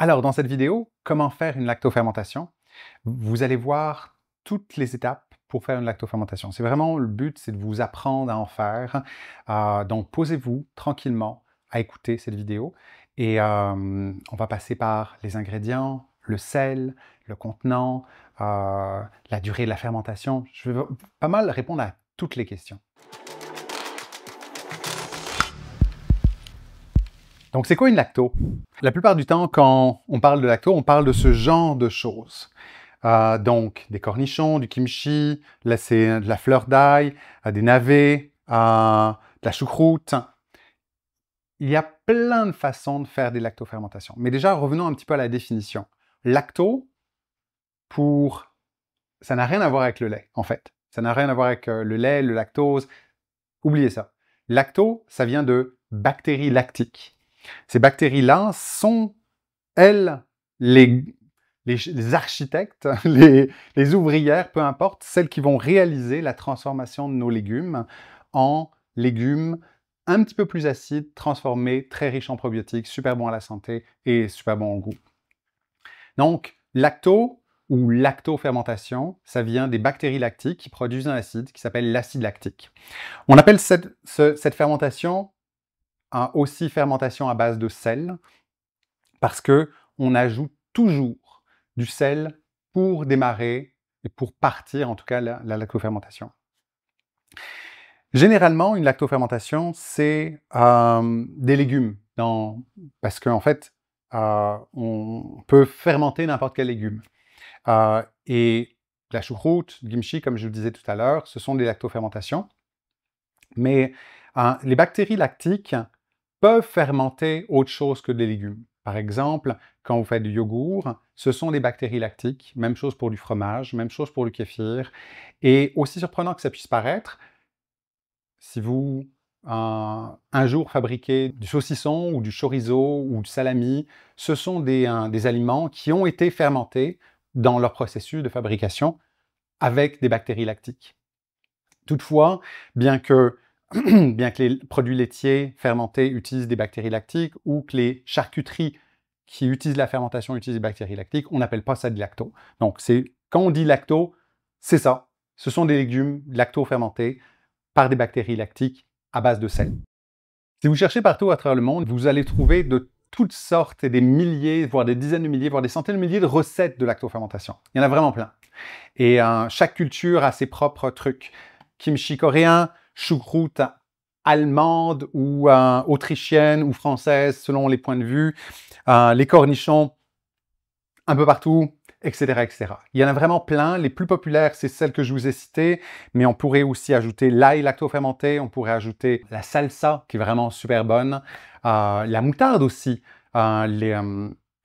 Alors, dans cette vidéo, comment faire une lactofermentation Vous allez voir toutes les étapes pour faire une lactofermentation. C'est vraiment le but, c'est de vous apprendre à en faire. Euh, donc, posez-vous tranquillement à écouter cette vidéo et euh, on va passer par les ingrédients, le sel, le contenant, euh, la durée de la fermentation. Je vais pas mal répondre à toutes les questions. Donc, c'est quoi une lacto? La plupart du temps, quand on parle de lacto, on parle de ce genre de choses. Euh, donc, des cornichons, du kimchi, de la fleur d'ail, euh, des navets, euh, de la choucroute. Il y a plein de façons de faire des lactofermentations. Mais déjà, revenons un petit peu à la définition. Lacto, pour... Ça n'a rien à voir avec le lait, en fait. Ça n'a rien à voir avec le lait, le lactose. Oubliez ça. Lacto, ça vient de bactéries lactiques. Ces bactéries-là sont, elles, les, les, architectes, les, les ouvrières, peu importe, celles qui vont réaliser la transformation de nos légumes en légumes un petit peu plus acides, transformés, très riches en probiotiques, super bons à la santé et super bons au goût. Donc, lacto ou lactofermentation, ça vient des bactéries lactiques qui produisent un acide qui s'appelle l'acide lactique. On appelle cette, cette fermentation aussi fermentation à base de sel, parce que on ajoute toujours du sel pour démarrer et pour partir en tout cas la, lactofermentation. Généralement, une lactofermentation, c'est euh, des légumes, parce qu'en en fait, euh, on peut fermenter n'importe quel légume. Euh, et la choucroute, le kimchi, comme je vous le disais tout à l'heure, ce sont des lactofermentations. Mais les bactéries lactiques peuvent fermenter autre chose que des légumes. Par exemple, quand vous faites du yogourt, ce sont des bactéries lactiques, même chose pour du fromage, même chose pour le kéfir. Et aussi surprenant que ça puisse paraître, si vous euh, un jour fabriquez du saucisson ou du chorizo ou du salami, ce sont euh, des aliments qui ont été fermentés dans leur processus de fabrication avec des bactéries lactiques. Toutefois, bien que bien que les produits laitiers fermentés utilisent des bactéries lactiques ou que les charcuteries qui utilisent la fermentation utilisent des bactéries lactiques, on n'appelle pas ça de lacto. Donc, c'est quand on dit lacto, c'est ça. Ce sont des légumes lacto-fermentés par des bactéries lactiques à base de sel. Si vous cherchez partout à travers le monde, vous allez trouver de toutes sortes et des milliers, voire des dizaines de milliers, voire des centaines de milliers de recettes de lacto-fermentation. Il y en a vraiment plein. Et euh, chaque culture a ses propres trucs. Kimchi coréen, choucroute allemande ou euh, autrichienne ou française, selon les points de vue, euh, les cornichons un peu partout, etc., etc. Il y en a vraiment plein. Les plus populaires, c'est celles que je vous ai citées, mais on pourrait aussi ajouter l'ail lacto-fermenté, on pourrait ajouter la salsa, qui est vraiment super bonne, euh, la moutarde aussi, les,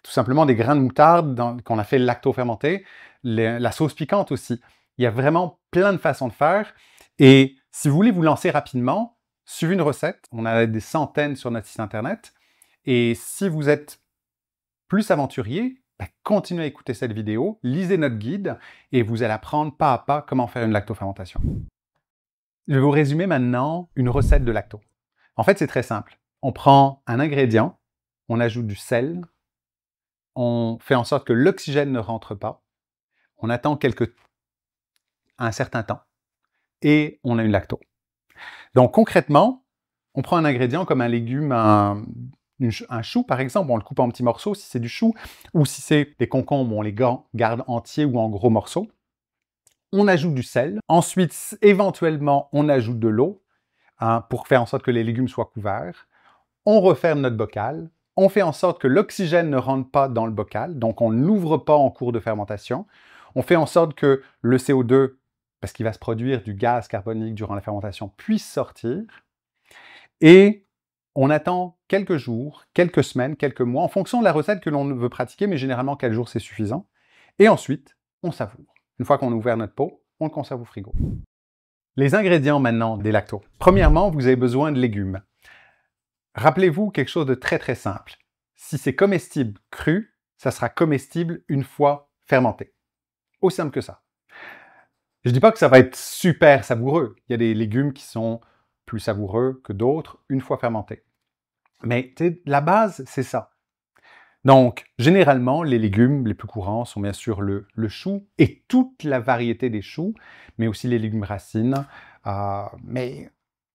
tout simplement des grains de moutarde qu'on a fait lacto-fermenter, la sauce piquante aussi. Il y a vraiment plein de façons de faire. Et si vous voulez vous lancer rapidement, suivez une recette. On a des centaines sur notre site internet. Et si vous êtes plus aventurier, bah, continuez à écouter cette vidéo, lisez notre guide et vous allez apprendre pas à pas comment faire une lactofermentation. Je vais vous résumer maintenant une recette de lacto. En fait, c'est très simple. On prend un ingrédient, on ajoute du sel, on fait en sorte que l'oxygène ne rentre pas, on attend quelques... un certain temps, et on a une lacto. Donc concrètement, on prend un ingrédient comme un légume, un, chou par exemple, on le coupe en petits morceaux si c'est du chou, ou si c'est des concombres, on les garde entiers ou en gros morceaux. On ajoute du sel. Ensuite, éventuellement, on ajoute de l'eau hein, pour faire en sorte que les légumes soient couverts. On referme notre bocal. On fait en sorte que l'oxygène ne rentre pas dans le bocal, donc on n'ouvre pas en cours de fermentation. On fait en sorte que le CO2 parce qu'il va se produire du gaz carbonique durant la fermentation, puisse sortir. Et on attend quelques jours, quelques semaines, quelques mois, en fonction de la recette que l'on veut pratiquer, mais généralement quelques jours, c'est suffisant. Et ensuite, on savoure. Une fois qu'on a ouvert notre pot, on le conserve au frigo. Les ingrédients maintenant des lactos. Premièrement, vous avez besoin de légumes. Rappelez-vous quelque chose de très très simple. Si c'est comestible cru, ça sera comestible une fois fermenté. Aussi simple que ça. Je dis pas que ça va être super savoureux. Il y a des légumes qui sont plus savoureux que d'autres une fois fermentés. Mais la base, c'est ça. Donc, généralement, les légumes les plus courants sont bien sûr le, chou et toute la variété des choux, mais aussi les légumes racines. Euh, mais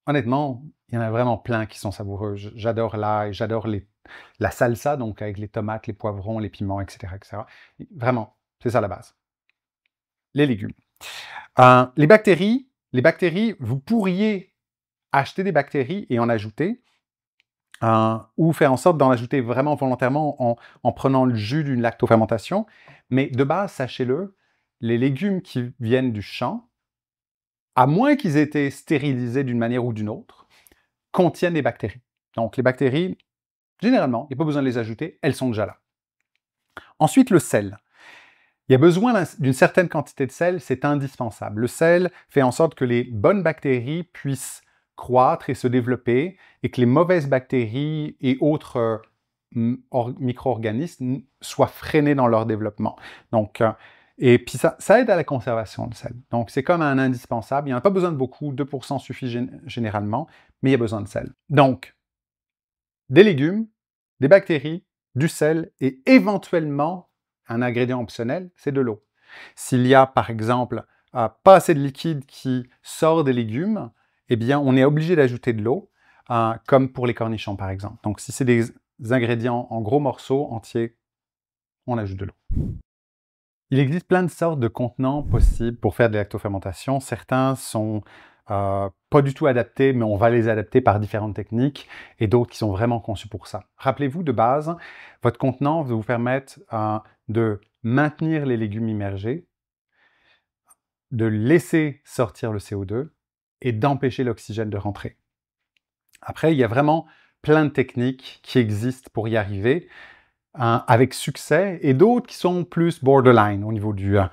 honnêtement, il y en a vraiment plein qui sont savoureux. J'adore l'ail, j'adore la salsa, donc avec les tomates, les poivrons, les piments, etc. Vraiment, c'est ça la base. Les légumes. Euh, les bactéries, les bactéries, vous pourriez acheter des bactéries et en ajouter, euh, ou faire en sorte d'en ajouter vraiment volontairement en, en prenant le jus d'une lactofermentation. Mais de base, sachez-le, les légumes qui viennent du champ, à moins qu'ils aient été stérilisés d'une manière ou d'une autre, contiennent des bactéries. Donc les bactéries, généralement, il n'y a pas besoin de les ajouter, elles sont déjà là. Ensuite, le sel. Il y a besoin d'une certaine quantité de sel, c'est indispensable. Le sel fait en sorte que les bonnes bactéries puissent croître et se développer et que les mauvaises bactéries et autres euh, micro-organismes soient freinés dans leur développement. Donc, euh, et puis ça, ça aide à la conservation de sel. Donc c'est comme un indispensable. Il n'y en a pas besoin de beaucoup, 2% suffit généralement, mais il y a besoin de sel. Donc, des légumes, des bactéries, du sel et éventuellement un ingrédient optionnel, c'est de l'eau. S'il y a, par exemple, euh, pas assez de liquide qui sort des légumes, eh bien, on est obligé d'ajouter de l'eau, euh, comme pour les cornichons, par exemple. Donc, si c'est des ingrédients en gros morceaux, entiers, on ajoute de l'eau. Il existe plein de sortes de contenants possibles pour faire de lactofermentation. Certains sont euh, pas du tout adaptés, mais on va les adapter par différentes techniques et d'autres qui sont vraiment conçus pour ça. Rappelez-vous de base, votre contenant va vous permettre un de maintenir les légumes immergés, de laisser sortir le CO2 et d'empêcher l'oxygène de rentrer. Après, il y a vraiment plein de techniques qui existent pour y arriver hein, avec succès et d'autres qui sont plus borderline au niveau du, euh,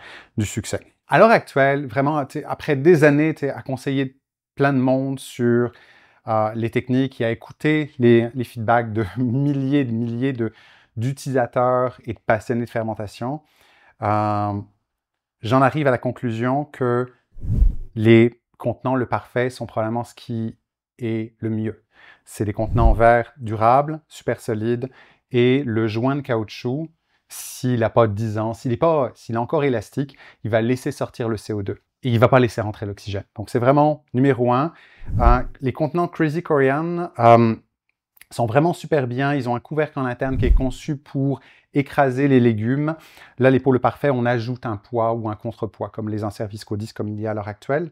succès. À l'heure actuelle, vraiment, après des années tu à conseiller plein de monde sur euh, les techniques et à écouter les, les feedbacks de milliers et de milliers de, d'utilisateurs et de passionnés de fermentation, euh, j'en arrive à la conclusion que les contenants, le parfait, sont probablement ce qui est le mieux. C'est des contenants verts durables, super solides, et le joint de caoutchouc, s'il n'a pas 10 ans, s'il est, pas, s'il est encore élastique, il va laisser sortir le CO2 et il ne va pas laisser rentrer l'oxygène. Donc c'est vraiment numéro un. Euh, les contenants Crazy Korean, euh, sont vraiment super bien. Ils ont un couvercle en interne qui est conçu pour écraser les légumes. Là, les le parfait, on ajoute un poids ou un contrepoids, comme les inserts viscodis, comme il y a à l'heure actuelle.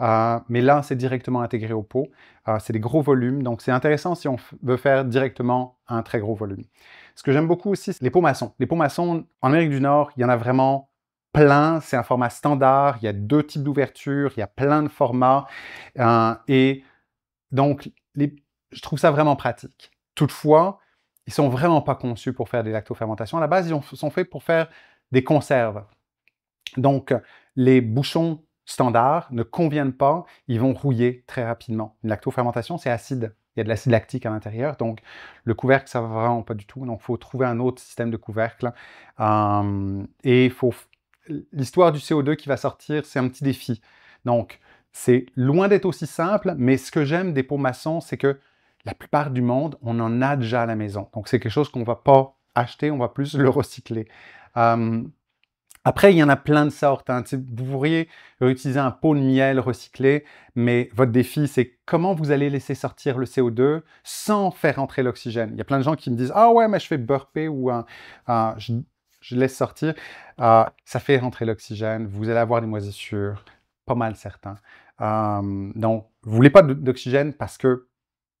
Euh, mais là, c'est directement intégré au pot. Euh, c'est des gros volumes, donc c'est intéressant si on veut faire directement un très gros volume. Ce que j'aime beaucoup aussi, c'est les pots maçons. Les pots maçons, en Amérique du Nord, il y en a vraiment plein. C'est un format standard. Il y a deux types d'ouverture il y a plein de formats. Euh, et donc, les je trouve ça vraiment pratique. Toutefois, ils sont vraiment pas conçus pour faire des lactofermentations. À la base, ils sont faits pour faire des conserves. Donc, les bouchons standards ne conviennent pas, ils vont rouiller très rapidement. Une lactofermentation, c'est acide. Il y a de l'acide lactique à l'intérieur, donc le couvercle, ça ne va vraiment pas du tout. Donc, il faut trouver un autre système de couvercle. Euh, et faut... l'histoire du CO2 qui va sortir, c'est un petit défi. Donc, c'est loin d'être aussi simple, mais ce que j'aime des pots maçons, c'est que la plupart du monde, on en a déjà à la maison. Donc, c'est quelque chose qu'on ne va pas acheter, on va plus le recycler. Hum, après, il y en a plein de sortes. Hein. Vous pourriez utiliser un pot de miel recyclé, mais votre défi, c'est comment vous allez laisser sortir le CO2 sans faire entrer l'oxygène. Il y a plein de gens qui me disent Ah ouais, mais je fais burper ou je, laisse sortir. Euh, ça fait rentrer l'oxygène, vous allez avoir des moisissures, pas mal certains. Hum, donc, vous voulez pas d'oxygène parce que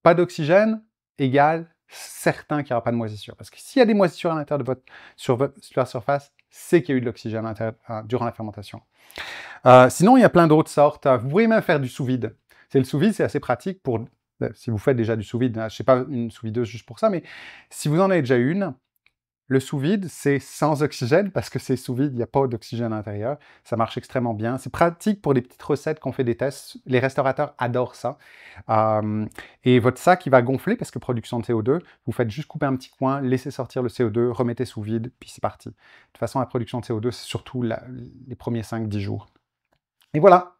pas d'oxygène égale certains qu'il n'y aura pas de moisissure. Parce que s'il y a des moisissures à l'intérieur de votre, sur, la surface, c'est qu'il y a eu de l'oxygène euh, durant la fermentation. Euh, sinon, il y a plein d'autres sortes. Vous pouvez même faire du sous-vide. C'est le sous-vide, c'est assez pratique pour euh, si vous faites déjà du sous-vide, hein, je ne sais pas une sous-videuse juste pour ça, mais si vous en avez déjà une, le sous-vide, c'est sans oxygène parce que c'est sous-vide, il n'y a pas d'oxygène à l'intérieur. Ça marche extrêmement bien. C'est pratique pour les petites recettes qu'on fait des tests. Les restaurateurs adorent ça. et votre sac, il va gonfler parce que production de CO2, vous faites juste couper un petit coin, laisser sortir le CO2, remettez sous vide, puis c'est parti. De toute façon, la production de CO2, c'est surtout les premiers 5-10 jours. Et voilà,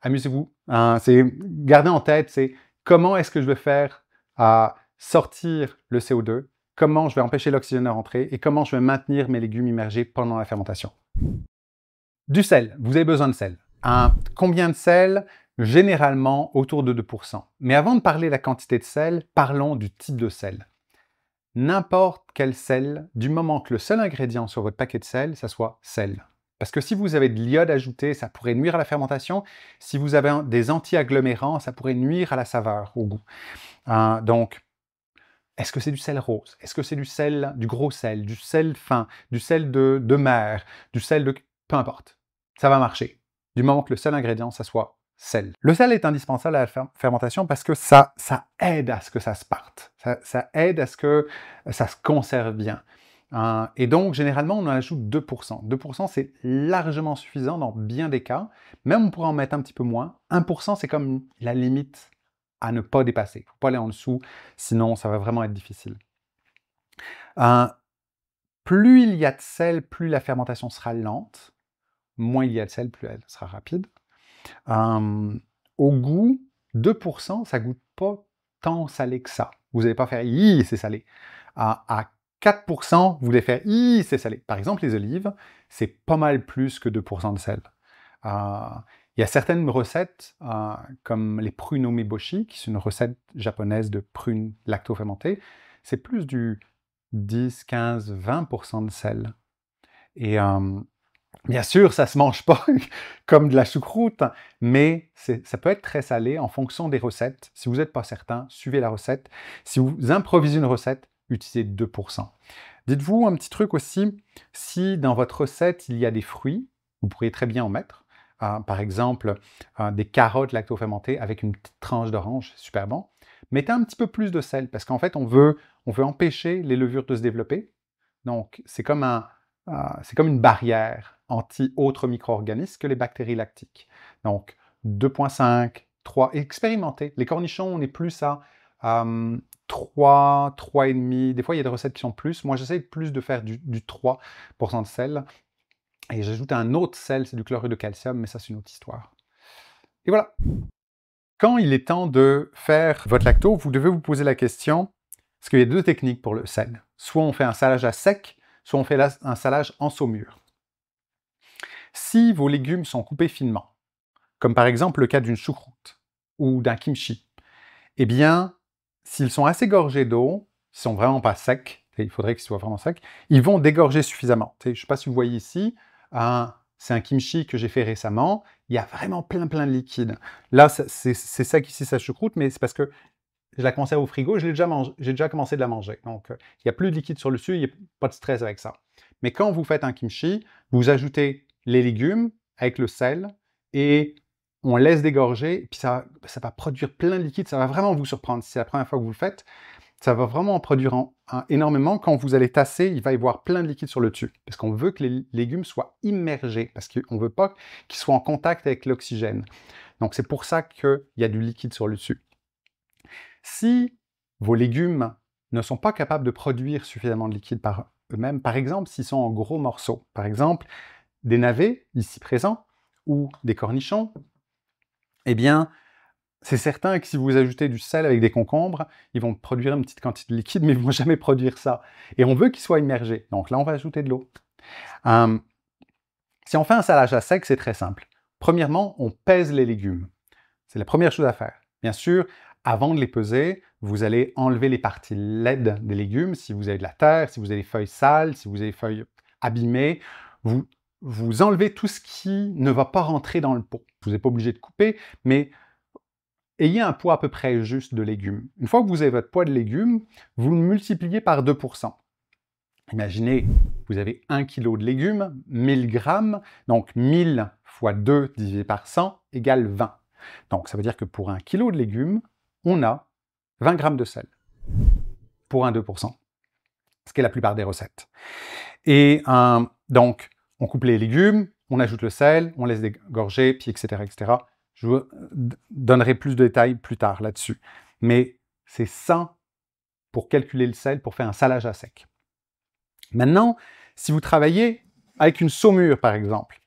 amusez-vous. Hein. Gardez en tête, c'est comment est-ce que je vais faire à sortir le CO2 comment je vais empêcher l'oxygène de rentrer et comment je vais maintenir mes légumes immergés pendant la fermentation. Du sel, vous avez besoin de sel. combien de sel Généralement autour de 2%. Mais avant de parler de la quantité de sel, parlons du type de sel. N'importe quel sel, du moment que le seul ingrédient sur votre paquet de sel, ça soit sel. Parce que si vous avez de l'iode ajouté, ça pourrait nuire à la fermentation. Si vous avez des anti-agglomérants, ça pourrait nuire à la saveur, au goût. donc, est-ce que c'est du sel rose Est-ce que c'est du sel, du gros sel, du sel fin, du sel de, mer, du sel de... Peu importe. Ça va marcher. Du moment que le seul ingrédient, ça soit sel. Le sel est indispensable à la fermentation parce que ça, ça aide à ce que ça se parte. Ça, aide à ce que ça se conserve bien. Hein. et donc, généralement, on en ajoute 2%. 2%, c'est largement suffisant dans bien des cas. Même on pourrait en mettre un petit peu moins. 1%, c'est comme la limite à ne pas dépasser. Il faut pas aller en dessous, sinon ça va vraiment être difficile. Euh, plus il y a de sel, plus la fermentation sera lente. Moins il y a de sel, plus elle sera rapide. Euh, au goût, 2%, ça goûte pas tant salé que ça. Vous n'allez pas faire « i c'est salé à, 4%, vous voulez faire i c'est salé. Par exemple, les olives, c'est pas mal plus que 2% de sel. Euh, il y a certaines recettes, euh, comme les prunes oméboshi, qui sont une recette japonaise de prunes lactofermentées, c'est plus du 10, 15, 20% de sel. Et euh, bien sûr, ça ne se mange pas comme de la choucroute, mais ça peut être très salé en fonction des recettes. Si vous n'êtes pas certain, suivez la recette. Si vous improvisez une recette, utilisez 2%. Dites-vous un petit truc aussi, si dans votre recette, il y a des fruits, vous pourriez très bien en mettre par exemple, des carottes lactofermentées avec une tranche d'orange, super bon. Mettez un petit peu plus de sel parce qu'en fait, on veut, empêcher les levures de se développer. Donc, c'est comme, une barrière anti-autres micro-organismes que les bactéries lactiques. Donc, 2.5, 3, expérimentez. Les cornichons, on est plus à 3, hum, 3,5. Des fois, il y a des recettes qui sont plus. Moi, j'essaie plus de faire du 3% de sel et j'ajoute un autre sel, c'est du chlorure de calcium, mais ça c'est une autre histoire. Et voilà. Quand il est temps de faire votre lacto, vous devez vous poser la question, parce qu'il y a deux techniques pour le sel. Soit on fait un salage à sec, soit on fait un salage en saumure. Si vos légumes sont coupés finement, comme par exemple le cas d'une choucroute ou d'un kimchi, eh bien, s'ils sont assez gorgés d'eau, s'ils sont vraiment pas secs, il faudrait qu'ils soient vraiment secs, ils vont dégorger suffisamment. Je ne sais pas si vous voyez ici, ah, c'est un kimchi que j'ai fait récemment, il y a vraiment plein plein de liquide. Là, c'est ça qui c'est sa choucroute, mais c'est parce que je l'ai commencé au frigo, je l'ai déjà j'ai déjà commencé de la manger. Donc, euh, il n'y a plus de liquide sur le dessus, il n'y a pas de stress avec ça. Mais quand vous faites un kimchi, vous ajoutez les légumes avec le sel et on laisse dégorger, puis ça, ça va produire plein de liquide, ça va vraiment vous surprendre. Si c'est la première fois que vous le faites, ça va vraiment en produire énormément. Quand vous allez tasser, il va y avoir plein de liquide sur le dessus, parce qu'on veut que les légumes soient immergés, parce qu'on ne veut pas qu'ils soient en contact avec l'oxygène. Donc c'est pour ça qu'il y a du liquide sur le dessus. Si vos légumes ne sont pas capables de produire suffisamment de liquide par eux-mêmes, par exemple s'ils sont en gros morceaux, par exemple des navets, ici présents, ou des cornichons, eh bien, c'est certain que si vous ajoutez du sel avec des concombres, ils vont produire une petite quantité de liquide, mais ils ne vont jamais produire ça. Et on veut qu'ils soient immergés. Donc là, on va ajouter de l'eau. Hum, si on fait un salage à sec, c'est très simple. Premièrement, on pèse les légumes. C'est la première chose à faire. Bien sûr, avant de les peser, vous allez enlever les parties laides des légumes. Si vous avez de la terre, si vous avez des feuilles sales, si vous avez des feuilles abîmées, vous, vous enlevez tout ce qui ne va pas rentrer dans le pot. Vous n'êtes pas obligé de couper, mais ayez un poids à peu près juste de légumes. Une fois que vous avez votre poids de légumes, vous le multipliez par 2%. Imaginez, vous avez 1 kg de légumes, 1000 g, donc 1000 x 2 divisé par 100 égale 20. Donc ça veut dire que pour 1 kg de légumes, on a 20 g de sel pour un 2%, ce qui est la plupart des recettes. Et euh, donc, on coupe les légumes, on ajoute le sel, on laisse dégorger, puis etc., etc. Je vous euh, donnerai plus de détails plus tard là-dessus. Mais c'est ça pour calculer le sel, pour faire un salage à sec. Maintenant, si vous travaillez avec une saumure, par exemple,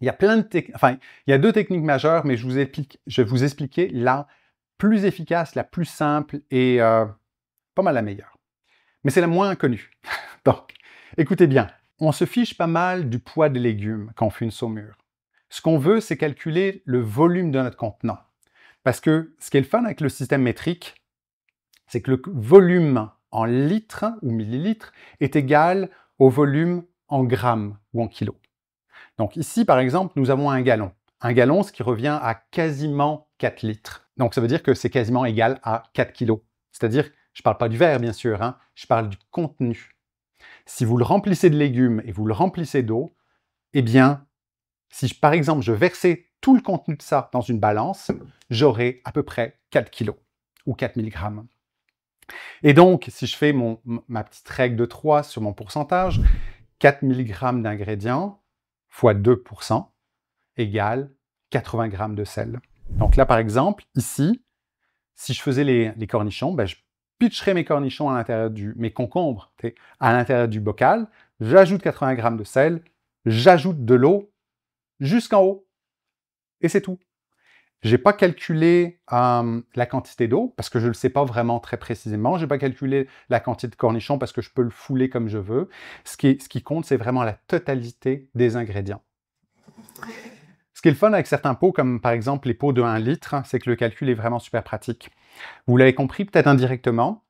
il y a plein de enfin, il y a deux techniques majeures, mais je vous explique, je vais vous expliquer la plus efficace, la plus simple et euh, pas mal la meilleure. Mais c'est la moins connue. Donc, écoutez bien, on se fiche pas mal du poids des légumes quand on fait une saumure. Ce qu'on veut, c'est calculer le volume de notre contenant. Parce que ce qui est le fun avec le système métrique, c'est que le volume en litres ou millilitres est égal au volume en grammes ou en kilos. Donc ici, par exemple, nous avons un gallon. Un gallon, ce qui revient à quasiment 4 litres. Donc ça veut dire que c'est quasiment égal à 4 kilos. C'est-à-dire, je ne parle pas du verre, bien sûr, hein, je parle du contenu. Si vous le remplissez de légumes et vous le remplissez d'eau, eh bien, si par exemple je versais tout le contenu de ça dans une balance, j'aurais à peu près 4 kg ou 4 mg. Et donc, si je fais ma petite règle de 3 sur mon pourcentage, 4 mg d'ingrédients fois 2% égale 80 g de sel. Donc là, par exemple, ici, si je faisais les, cornichons, ben, je pitcherais mes cornichons à l'intérieur du... mes concombres à l'intérieur du bocal, j'ajoute 80 g de sel, j'ajoute de l'eau jusqu'en haut. Et c'est tout. J'ai pas calculé euh, la quantité d'eau parce que je ne le sais pas vraiment très précisément. J'ai pas calculé la quantité de cornichons parce que je peux le fouler comme je veux. Ce qui, compte, c'est vraiment la totalité des ingrédients. Ce qui est le fun avec certains pots, comme par exemple les pots de 1 litre, c'est que le calcul est vraiment super pratique. Vous l'avez compris peut-être indirectement.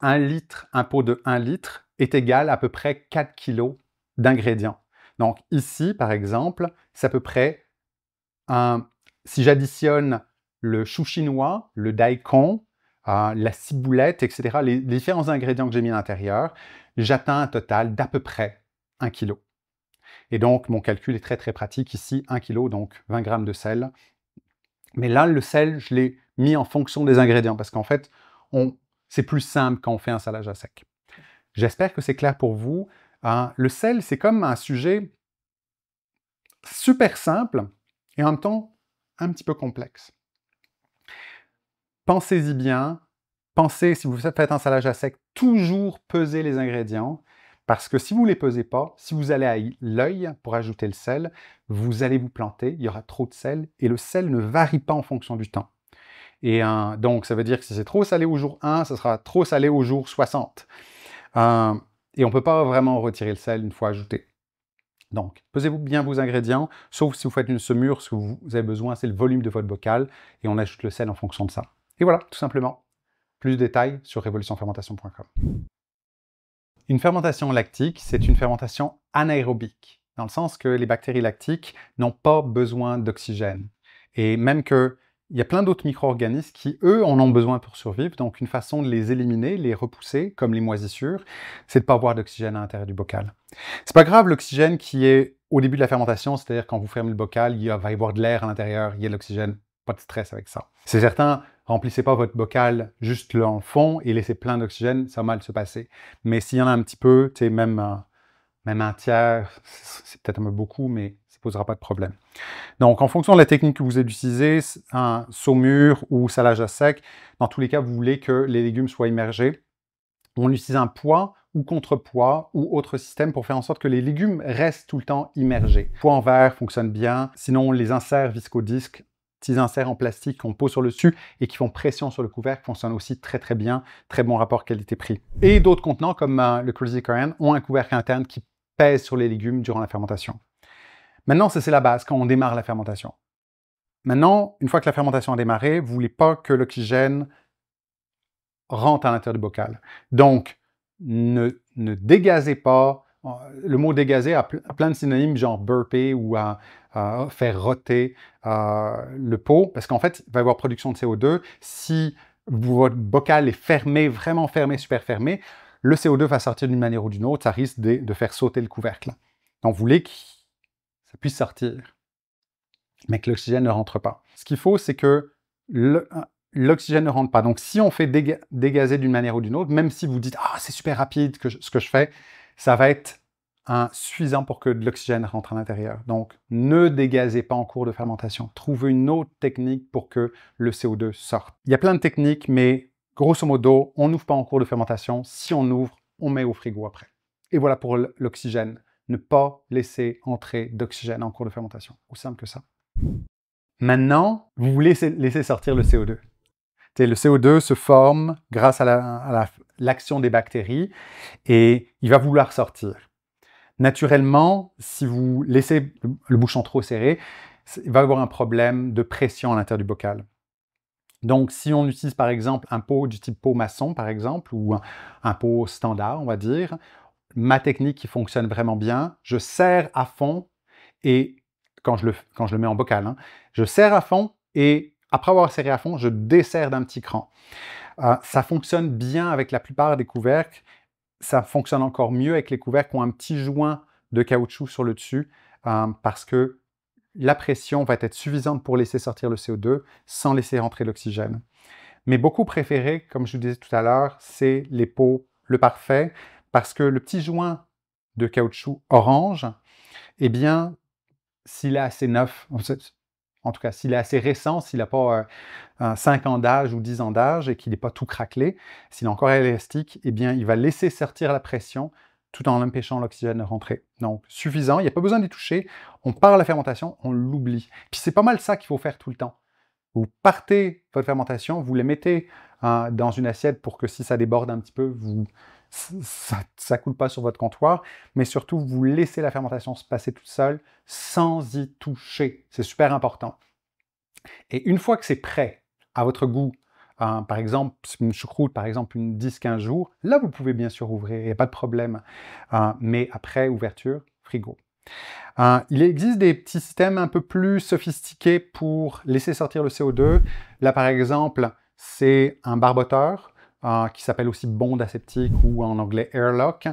1 litre, un pot de 1 litre est égal à peu près 4 kilos d'ingrédients. Donc ici, par exemple, c'est à peu près un... Si j'additionne le chou chinois, le daikon, euh, la ciboulette, etc., les, différents ingrédients que j'ai mis à l'intérieur, j'atteins un total d'à peu près 1 kg. Et donc, mon calcul est très très pratique ici, 1 kg, donc 20 g de sel. Mais là, le sel, je l'ai mis en fonction des ingrédients, parce qu'en fait, c'est plus simple quand on fait un salage à sec. J'espère que c'est clair pour vous. Hein. le sel, c'est comme un sujet super simple et en même temps un petit peu complexe. Pensez-y bien. Pensez, si vous faites un salage à sec, toujours peser les ingrédients. Parce que si vous ne les pesez pas, si vous allez à l'œil pour ajouter le sel, vous allez vous planter, il y aura trop de sel et le sel ne varie pas en fonction du temps. Et euh, donc, ça veut dire que si c'est trop salé au jour 1, ça sera trop salé au jour 60 et on ne peut pas vraiment retirer le sel une fois ajouté. Donc, pesez-vous bien vos ingrédients, sauf si vous faites une semure, ce que vous avez besoin, c'est le volume de votre bocal, et on ajoute le sel en fonction de ça. Et voilà, tout simplement. Plus de détails sur révolutionfermentation.com. Une fermentation lactique, c'est une fermentation anaérobique, dans le sens que les bactéries lactiques n'ont pas besoin d'oxygène. Et même que il y a plein d'autres micro-organismes qui, eux, en ont besoin pour survivre. Donc, une façon de les éliminer, les repousser, comme les moisissures, c'est de ne pas avoir d'oxygène à l'intérieur du bocal. C'est pas grave, l'oxygène qui est au début de la fermentation, c'est-à-dire quand vous fermez le bocal, il va y avoir de l'air à l'intérieur, il y a de l'oxygène. Pas de stress avec ça. C'est certain, remplissez pas votre bocal juste le fond et laissez plein d'oxygène, ça va mal se passer. Mais s'il y en a un petit peu, tu sais, même un tiers, c'est peut-être un peu beaucoup, mais posera pas de problème. Donc, en fonction de la technique que vous utilisez, un saumur ou salage à sec, dans tous les cas, vous voulez que les légumes soient immergés. On utilise un poids ou contrepoids ou autre système pour faire en sorte que les légumes restent tout le temps immergés. poids en verre fonctionne bien, sinon les inserts visco-disques, petits inserts en plastique qu'on pose sur le dessus et qui font pression sur le couvercle fonctionnent aussi très très bien, très bon rapport qualité-prix. Et d'autres contenants comme euh, le Crazy Korean ont un couvercle interne qui pèse sur les légumes durant la fermentation. Maintenant, c'est la base quand on démarre la fermentation. Maintenant, une fois que la fermentation a démarré, vous ne voulez pas que l'oxygène rentre à l'intérieur du bocal. Donc, ne, dégazez pas. Le mot dégazer a plein de synonymes, genre burper ou faire roter euh, le pot, parce qu'en fait, il va y avoir production de CO2. Si votre bocal est fermé, vraiment fermé, super fermé, le CO2 va sortir d'une manière ou d'une autre, ça risque de, de faire sauter le couvercle. Donc, vous voulez qu'il puisse sortir, mais que l'oxygène ne rentre pas. Ce qu'il faut, c'est que euh, l'oxygène ne rentre pas. Donc si on fait dégazer d'une manière ou d'une autre, même si vous dites Ah, c'est super rapide que ce que je fais, ça va être un suffisant pour que de l'oxygène rentre à l'intérieur. Donc ne dégazez pas en cours de fermentation. Trouvez une autre technique pour que le CO2 sorte. Il y a plein de techniques, mais grosso modo, on n'ouvre pas en cours de fermentation. Si on ouvre, on met au frigo après. Et voilà pour l'oxygène ne pas laisser entrer d'oxygène en cours de fermentation. Aussi simple que ça. Maintenant, vous voulez laisser sortir le CO2. Le CO2 se forme grâce à l'action des bactéries et il va vouloir sortir. Naturellement, si vous laissez le bouchon trop serré, il va y avoir un problème de pression à l'intérieur du bocal. Donc, si on utilise par exemple un pot du type pot maçon, par exemple, ou un pot standard, on va dire, ma technique qui fonctionne vraiment bien, je serre à fond et quand je le, mets en bocal, hein, je serre à fond et après avoir serré à fond, je desserre d'un petit cran. Euh, ça fonctionne bien avec la plupart des couvercles. Ça fonctionne encore mieux avec les couvercles qui ont un petit joint de caoutchouc sur le dessus euh, parce que la pression va être suffisante pour laisser sortir le CO2 sans laisser rentrer l'oxygène. Mais beaucoup préférés, comme je vous disais tout à l'heure, c'est les pots le parfait parce que le petit joint de caoutchouc orange, eh bien, s'il est assez neuf, en tout cas, s'il est assez récent, s'il n'a pas 5 euh, ans d'âge ou 10 ans d'âge et qu'il n'est pas tout craquelé, s'il est encore élastique, eh bien, il va laisser sortir la pression tout en empêchant l'oxygène de rentrer. Donc, suffisant, il n'y a pas besoin d'y toucher. On part à la fermentation, on l'oublie. Puis c'est pas mal ça qu'il faut faire tout le temps. Vous partez votre fermentation, vous les mettez hein, dans une assiette pour que si ça déborde un petit peu, vous ça ne coule pas sur votre comptoir, mais surtout, vous laissez la fermentation se passer toute seule sans y toucher. C'est super important. Et une fois que c'est prêt à votre goût, hein, par exemple, une choucroute, par exemple, une 10-15 jours, là, vous pouvez bien sûr ouvrir, il n'y a pas de problème. Hein, mais après ouverture, frigo. Hein, il existe des petits systèmes un peu plus sophistiqués pour laisser sortir le CO2. Là, par exemple, c'est un barboteur euh, qui s'appelle aussi bond aseptique ou en anglais airlock.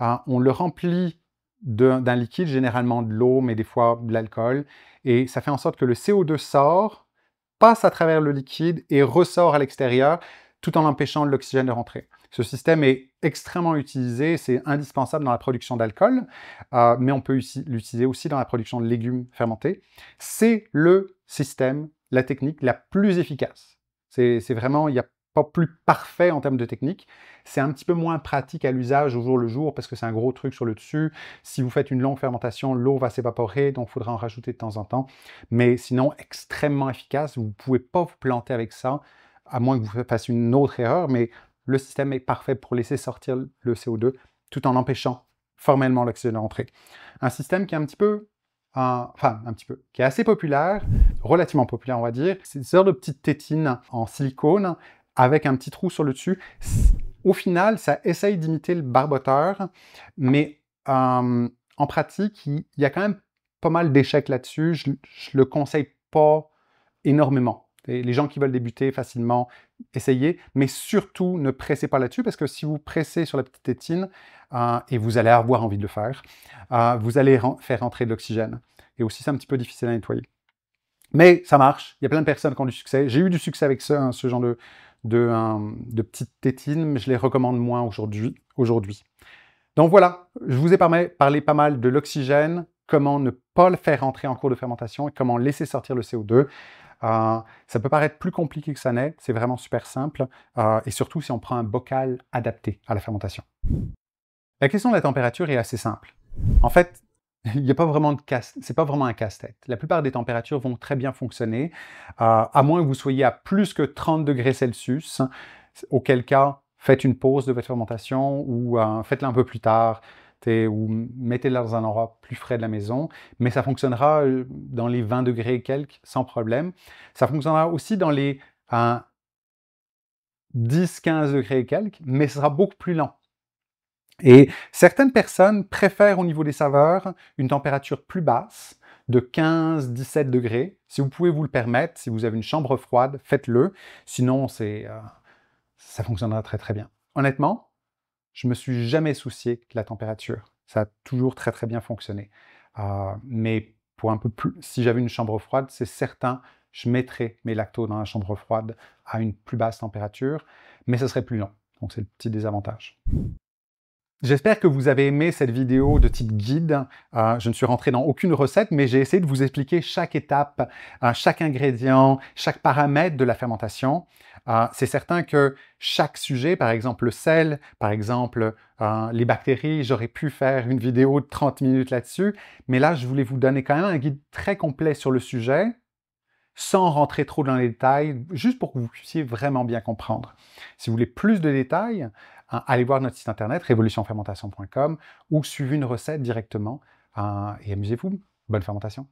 Euh, on le remplit d'un liquide, généralement de l'eau, mais des fois de l'alcool, et ça fait en sorte que le CO2 sort, passe à travers le liquide et ressort à l'extérieur, tout en empêchant l'oxygène de rentrer. Ce système est extrêmement utilisé, c'est indispensable dans la production d'alcool, euh, mais on peut l'utiliser aussi dans la production de légumes fermentés. C'est le système, la technique la plus efficace. C'est vraiment, il n'y a pas plus parfait en termes de technique. C'est un petit peu moins pratique à l'usage au jour le jour parce que c'est un gros truc sur le dessus. Si vous faites une longue fermentation, l'eau va s'évaporer, donc il faudra en rajouter de temps en temps. Mais sinon, extrêmement efficace. Vous ne pouvez pas vous planter avec ça, à moins que vous fassiez une autre erreur. Mais le système est parfait pour laisser sortir le CO2 tout en empêchant formellement l'oxygène d'entrer. Un système qui est un petit peu enfin un petit peu, qui est assez populaire, relativement populaire on va dire. C'est une sorte de petite tétine en silicone avec un petit trou sur le dessus. Au final, ça essaye d'imiter le barboteur, mais euh, en pratique, il y a quand même pas mal d'échecs là-dessus. Je, ne le conseille pas énormément. les gens qui veulent débuter facilement, essayez, mais surtout ne pressez pas là-dessus parce que si vous pressez sur la petite tétine euh, et vous allez avoir envie de le faire, euh, vous allez faire entrer de l'oxygène. Et aussi, c'est un petit peu difficile à nettoyer. Mais ça marche, il y a plein de personnes qui ont du succès. J'ai eu du succès avec ça, hein, ce genre de, de, petites tétines, mais je les recommande moins aujourd'hui. Aujourd'hui. Donc voilà, je vous ai parlé, pas mal de l'oxygène, comment ne pas le faire entrer en cours de fermentation et comment laisser sortir le CO2. Euh, ça peut paraître plus compliqué que ça n'est, c'est vraiment super simple, euh, et surtout si on prend un bocal adapté à la fermentation. La question de la température est assez simple. En fait, il n'y a pas vraiment de casse, c'est pas vraiment un casse-tête. La plupart des températures vont très bien fonctionner, euh, à moins que vous soyez à plus que 30 degrés Celsius, auquel cas faites une pause de votre fermentation ou euh, faites-la un peu plus tard ou mettez-la dans un endroit plus frais de la maison, mais ça fonctionnera euh, dans les 20 degrés et quelques sans problème. Ça fonctionnera aussi dans les 10-15 hein, degrés et quelques, mais ce sera beaucoup plus lent. Et certaines personnes préfèrent au niveau des saveurs une température plus basse, de 15-17 degrés. Si vous pouvez vous le permettre, si vous avez une chambre froide, faites-le. Sinon, c'est, euh, ça fonctionnera très très bien. Honnêtement, je me suis jamais soucié de la température. Ça a toujours très très bien fonctionné. Euh, mais pour un peu plus, si j'avais une chambre froide, c'est certain, je mettrais mes lactos dans la chambre froide à une plus basse température, mais ce serait plus long. Donc c'est le petit désavantage. J'espère que vous avez aimé cette vidéo de type guide. Euh, je ne suis rentré dans aucune recette, mais j'ai essayé de vous expliquer chaque étape, euh, chaque ingrédient, chaque paramètre de la fermentation. Euh, c'est certain que chaque sujet, par exemple le sel, par exemple les bactéries, j'aurais pu faire une vidéo de 30 minutes là-dessus, mais là, je voulais vous donner quand même un guide très complet sur le sujet, sans rentrer trop dans les détails, juste pour que vous puissiez vraiment bien comprendre. Si vous voulez plus de détails, Hein, allez voir notre site internet révolutionfermentation.com ou suivez une recette directement hein, et amusez-vous. Bonne fermentation.